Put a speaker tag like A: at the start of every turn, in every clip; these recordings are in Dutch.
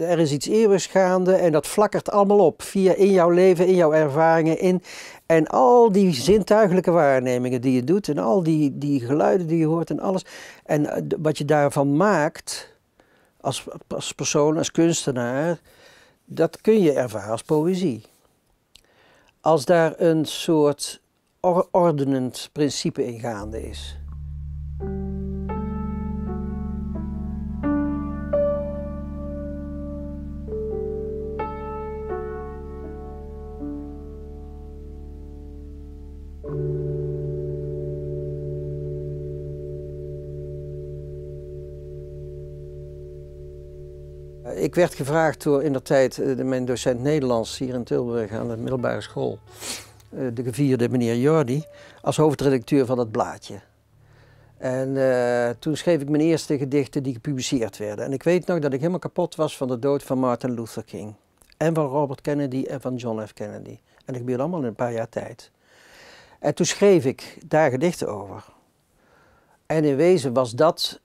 A: er is iets eeuwigs gaande en dat flakkert allemaal op via in jouw leven, in jouw ervaringen, in en al die zintuigelijke waarnemingen die je doet en al die, die geluiden die je hoort en alles en eh, wat je daarvan maakt als, als persoon, als kunstenaar, dat kun je ervaren als poëzie. Als daar een soort ordenend principe in gaande is. ik werd gevraagd door in de tijd eh, mijn docent Nederlands hier in Tilburg aan de middelbare school, eh, de gevierde meneer Jordi, als hoofdredacteur van het blaadje. En eh, toen schreef ik mijn eerste gedichten die gepubliceerd werden. En ik weet nog dat ik helemaal kapot was van de dood van Martin Luther King. En van Robert Kennedy en van John F. Kennedy. En dat gebeurde allemaal in een paar jaar tijd. En toen schreef ik daar gedichten over. En in wezen was dat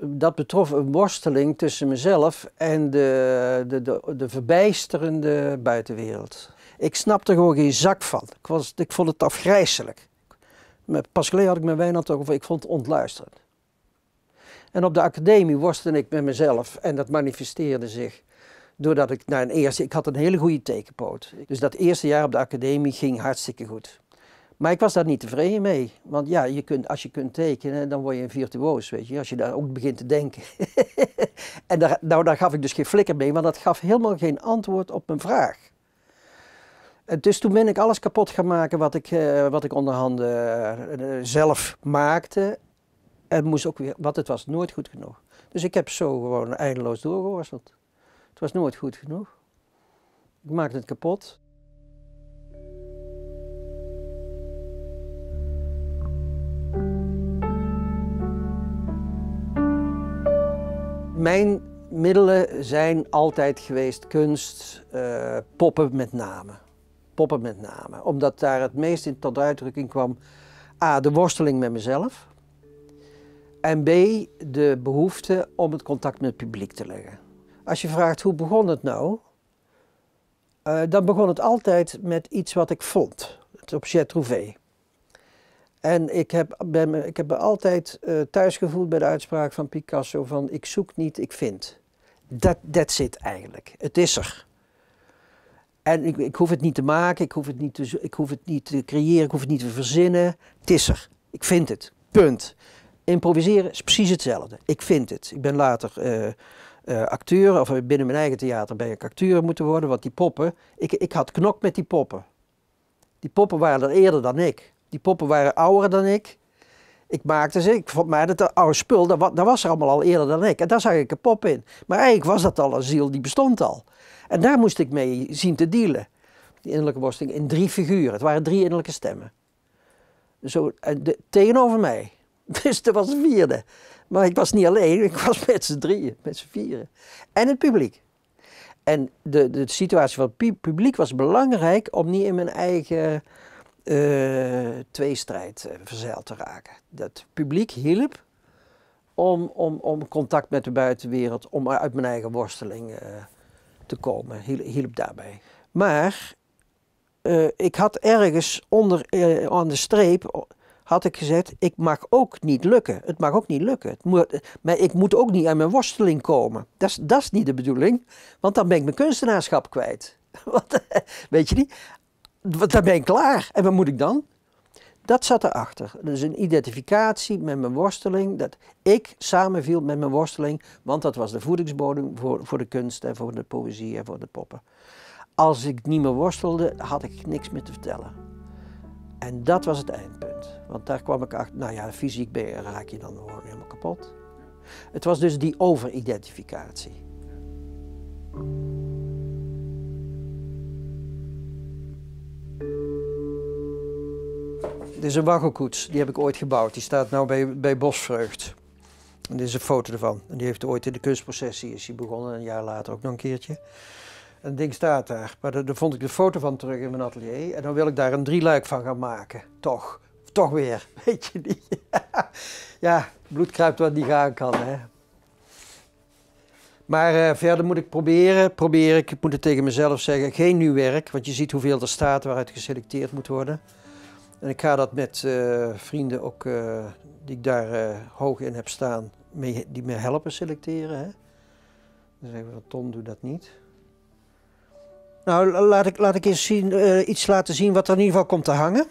A: dat betrof een worsteling tussen mezelf en de, de, de, de verbijsterende buitenwereld. Ik snapte gewoon geen zak van. Ik, was, ik vond het afgrijselijk. pas geleden had ik mijn Wijnand over, ik vond het ontluisterend. En op de academie worstelde ik met mezelf en dat manifesteerde zich doordat ik naar een eerste, ik had een hele goede tekenpoot. Dus dat eerste jaar op de academie ging hartstikke goed. Maar ik was daar niet tevreden mee. Want ja, je kunt, als je kunt tekenen, dan word je een virtuoos, weet je. Als je daar ook begint te denken. en daar, nou, daar gaf ik dus geen flikker mee, want dat gaf helemaal geen antwoord op mijn vraag. dus toen ben ik alles kapot gaan maken wat ik, uh, wat ik onderhand eh, eh, zelf maakte. En moest ook weer, wat het was nooit goed genoeg. Dus ik heb zo gewoon eindeloos doorgeworsteld. Het was nooit goed genoeg. Ik maakte het kapot. Mijn middelen zijn altijd geweest kunst, eh, poppen met name. Poppen met name. Omdat daar het meest in tot uitdrukking kwam A, de worsteling met mezelf. En B, de behoefte om het contact met het publiek te leggen. Als je vraagt hoe begon het nou, uh, dan begon het altijd met iets wat ik vond. Het objet trouvé. En ik heb, bij me, ik heb me altijd eh, thuis gevoeld bij de uitspraak van Picasso van ik zoek niet, ik vind. Dat that, zit eigenlijk. Het is er. En ik, ik, hoef het niet te maken, ik hoef het niet te, ik hoef het niet te creëren, ik hoef het niet te verzinnen. Het is er. Ik vind het. Punt. Improviseren is precies hetzelfde. Ik vind het. Ik ben later eh, eh, acteur, of binnen mijn eigen theater ben ik acteur moeten worden, want die poppen, ik, ik had knok met die poppen. Die poppen waren er eerder dan ik. Die poppen waren ouder dan ik. Ik maakte ze, ik vond mij dat de oude spul, dat, dat was er allemaal al eerder dan ik. En daar zag ik een pop in. Maar eigenlijk was dat al een ziel, die bestond al. En daar moest ik mee zien te dealen. Die innerlijke worsting in drie figuren. Het waren drie innerlijke stemmen. Zo, de, tegenover mij. Dus er was een vierde. Maar ik was niet alleen, ik was met z'n drieën, met z'n vieren. En het publiek. En de, de situatie van het publiek was belangrijk om niet in mijn eigen eh, tweestrijd eh, verzeild te raken. Dat publiek hielp om, om, om contact met de buitenwereld, om uit mijn eigen worsteling eh, te komen, hielp, daarbij. Maar ik had ergens onder, aan de streep, had ik gezegd, ik mag ook niet lukken. Het mag ook niet lukken. Het moet, maar ik moet ook niet aan mijn worsteling komen. Dat is, dat is niet de bedoeling, want dan ben ik mijn kunstenaarschap kwijt. weet je niet? dan ben ik klaar. En wat moet ik dan? Dat zat erachter. Dus een identificatie met mijn worsteling. Dat ik samenviel met mijn worsteling. Want dat was de voedingsbodem voor, voor de kunst en voor de poëzie en voor de poppen. Als ik niet meer worstelde, had ik niks meer te vertellen. En dat was het eindpunt. Want daar kwam ik achter. Nou ja, fysiek ben je, raak je dan gewoon helemaal kapot. Het was dus die overidentificatie. Dit is een waggelkoets, die heb ik ooit gebouwd. Die staat nu bij, bij Bosvreugd. En dit is een foto ervan. En die heeft ooit in de kunstprocessie is die begonnen, een jaar later ook nog een keertje. En het ding staat daar. Maar daar vond ik de foto van terug in mijn atelier. En dan wil ik daar een drieluik van gaan maken. Toch. Toch weer. Weet je niet. ja, bloed kruipt wat niet gaan kan. Hè. Maar eh, verder moet ik proberen, proberen, ik moet het tegen mezelf zeggen, geen nieuw werk. Want je ziet hoeveel er staat waaruit geselecteerd moet worden. En ik ga dat met eh, vrienden ook, eh, die ik daar eh, hoog in heb staan, mee, die me helpen selecteren. Hè? Dan zeggen we van Tom, doe dat niet. Nou, laat ik, laat ik eens zien, iets laten zien wat er in ieder geval komt te hangen.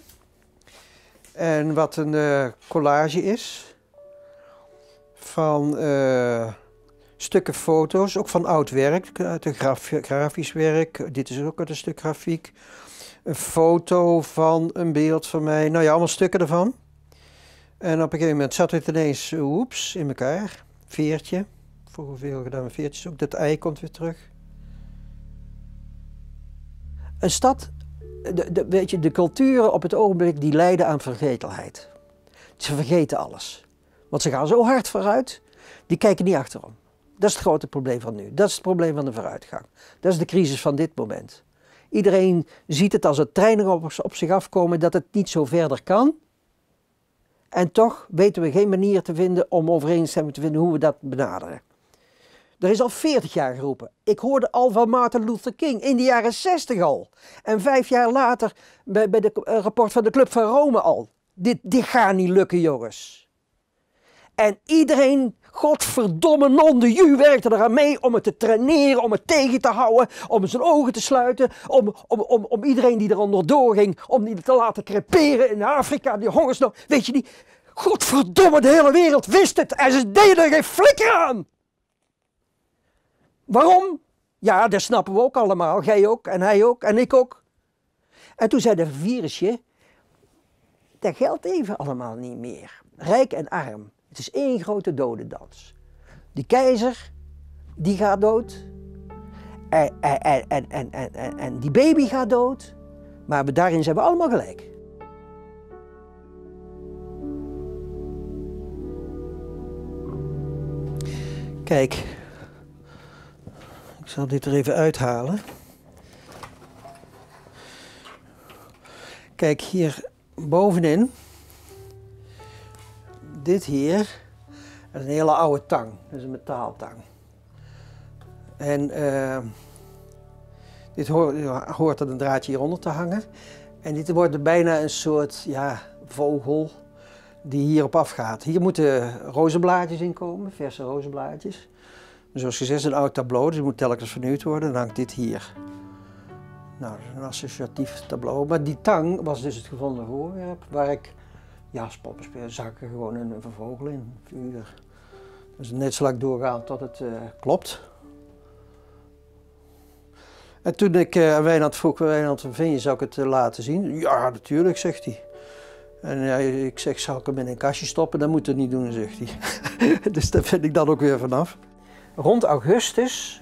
A: En wat een collage is van stukken foto's, ook van oud werk, uit grafisch werk. Dit is ook uit een stuk grafiek een foto van een beeld van mij. Nou ja, allemaal stukken ervan. En op een gegeven moment zat het ineens, oeps, in elkaar. Veertje. Vroeger veel gedaan met veertjes ook. Dat ei komt weer terug. Een stad, de, de, weet je, de culturen op het ogenblik die lijden aan vergetelheid. Ze vergeten alles. Want ze gaan zo hard vooruit, die kijken niet achterom. Dat is het grote probleem van nu. Dat is het probleem van de vooruitgang. Dat is de crisis van dit moment. Iedereen ziet het als het treinen op, zich afkomen dat het niet zo verder kan. En toch weten we geen manier te vinden om overeenstemming te vinden hoe we dat benaderen. Er is al 40 jaar geroepen. Ik hoorde al van Martin Luther King in de jaren 60 al. En vijf jaar later bij, bij de eh, rapport van de Club van Rome al. Dit, dit gaat niet lukken, jongens. En iedereen, godverdomme nonde, de ju, werkte eraan mee om het te traineren, om het tegen te houden, om zijn ogen te sluiten, om, om, om, om iedereen die eronder doorging, om die te laten creperen in Afrika, die hongersnood. Weet je niet, godverdomme, de hele wereld wist het en ze deden er geen flikker aan. Waarom? Ja, dat snappen we ook allemaal. Jij ook en hij ook en ik ook. En toen zei de virusje, dat geldt even allemaal niet meer. Rijk en arm, het is één grote dodendans. Die keizer, die gaat dood. En, en, en, en, en, en die baby gaat dood. Maar daarin zijn we allemaal gelijk. Kijk, ik zal dit er even uithalen. Kijk, hier bovenin dit hier is een hele oude tang. Dat een metaaltang. En eh, dit hoort er een draadje hieronder te hangen. En dit wordt bijna een soort ja, vogel die hierop afgaat. Hier moeten rozenblaadjes in komen, verse rozenblaadjes. Dus zoals gezegd is een oud tableau, dus het moet telkens vernieuwd worden. Dan hangt dit hier. Nou, dat is een associatief tableau. Maar die tang was dus het gevonden voorwerp waar ik ja, popperspeel zakken gewoon een, een vervogel in, vuur. Dus net zo lang doorgaan tot het eh, klopt. En toen ik uh, Wijnand vroeg, Wijnand, vind je, zou ik het eh, laten zien? Ja, natuurlijk, zegt hij. En ik zeg, zal ik hem in een kastje stoppen? Dat moet het niet doen, zegt hij. dus daar vind ik dan ook weer vanaf. Rond augustus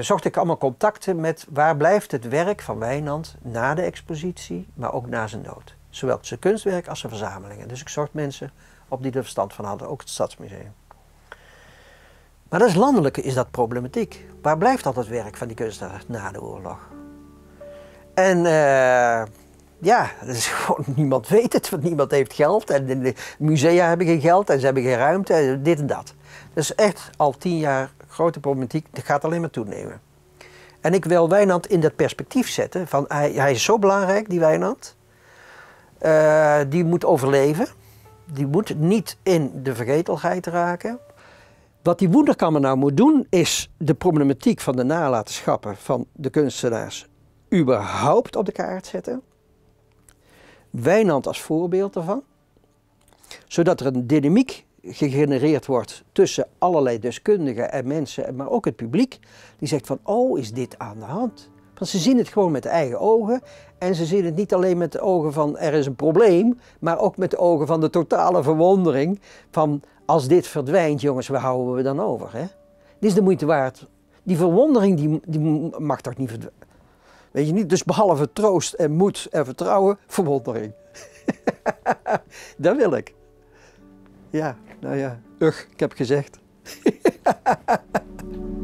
A: zocht ik allemaal contacten met waar blijft het werk van Wijnand na de expositie, maar ook na zijn dood. Zowel zijn kunstwerk als zijn verzamelingen. Dus ik zocht mensen op die er verstand van hadden, ook het Stadsmuseum. Maar dat is landelijke is dat problematiek. Waar blijft al het werk van die kunstenaar na de oorlog? En eh, ja, niemand weet het, want niemand heeft geld. En de musea hebben geen geld en ze hebben geen ruimte, en dit en dat. Dus echt al tien jaar grote problematiek, dat gaat alleen maar toenemen. En ik wil Wijnand in dat perspectief zetten van hij is zo belangrijk, die Wijnand. Eh, die moet overleven. Die moet niet in de vergetelheid raken. Wat die Wunderkammer nou moet doen, is de problematiek van de nalatenschappen van de kunstenaars überhaupt op de kaart zetten. Wijnand als voorbeeld ervan, Zodat er een dynamiek gegenereerd wordt tussen allerlei deskundigen en mensen, maar ook het publiek. Die zegt van, oh, is dit aan de hand? Want ze zien het gewoon met de eigen ogen. En ze zien het niet alleen met de ogen van er is een probleem, maar ook met de ogen van de totale verwondering. Van als dit verdwijnt, jongens, waar houden we dan over? Hè? Dit is de moeite waard. Die verwondering die, die mag toch niet verdwijnen? Weet je niet? Dus behalve troost en moed en vertrouwen, verwondering. dat wil ik. Ja, nou ja, ugh, ik heb gezegd.